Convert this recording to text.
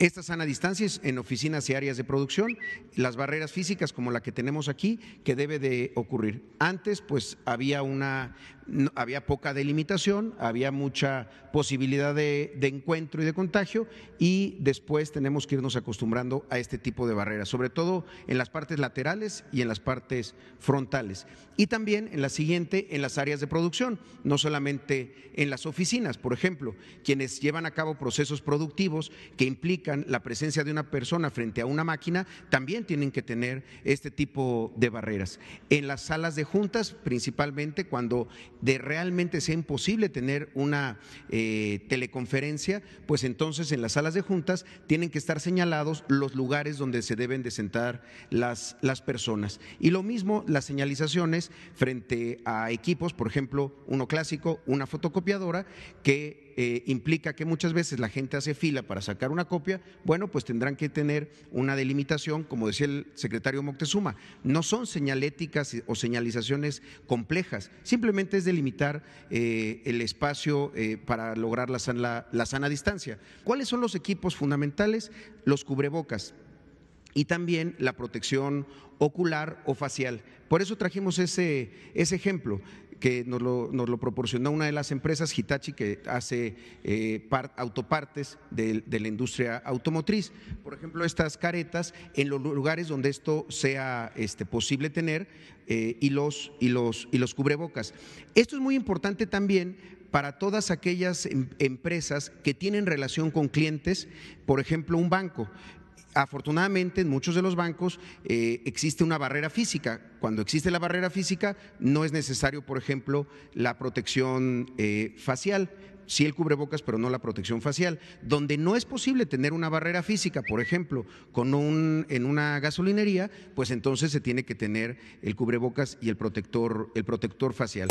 Estas sana distancia en oficinas y áreas de producción, las barreras físicas como la que tenemos aquí, que debe de ocurrir. Antes, pues había una, había poca delimitación, había mucha posibilidad de, de encuentro y de contagio, y después tenemos que irnos acostumbrando a este tipo de barreras, sobre todo en las partes laterales y en las partes frontales. Y también en la siguiente, en las áreas de producción, no solamente en las oficinas, por ejemplo, quienes llevan a cabo procesos productivos que implican la presencia de una persona frente a una máquina, también tienen que tener este tipo de barreras. En las salas de juntas, principalmente cuando de realmente sea imposible tener una eh, teleconferencia, pues entonces en las salas de juntas tienen que estar señalados los lugares donde se deben de sentar las, las personas. Y lo mismo las señalizaciones frente a equipos, por ejemplo, uno clásico, una fotocopiadora, que eh, implica que muchas veces la gente hace fila para sacar una copia, bueno, pues tendrán que tener una delimitación, como decía el secretario Moctezuma. No son señaléticas o señalizaciones complejas, simplemente es delimitar eh, el espacio eh, para lograr la sana, la sana distancia. ¿Cuáles son los equipos fundamentales? Los cubrebocas y también la protección ocular o facial. Por eso trajimos ese ejemplo que nos lo, nos lo proporcionó una de las empresas, Hitachi, que hace eh, autopartes de, la industria automotriz. Por ejemplo, estas caretas en los lugares donde esto sea este, posible tener eh, y, los, y, los, y los cubrebocas. Esto es muy importante también para todas aquellas em-, empresas que tienen relación con clientes, por ejemplo, un banco afortunadamente en muchos de los bancos eh, existe una barrera física. Cuando existe la barrera física no es necesario, por ejemplo, la protección eh, facial. Sí el cubrebocas, pero no la protección facial. Donde no es posible tener una barrera física, por ejemplo, con un, en una gasolinería, pues entonces se tiene que tener el cubrebocas y el protector, el protector facial.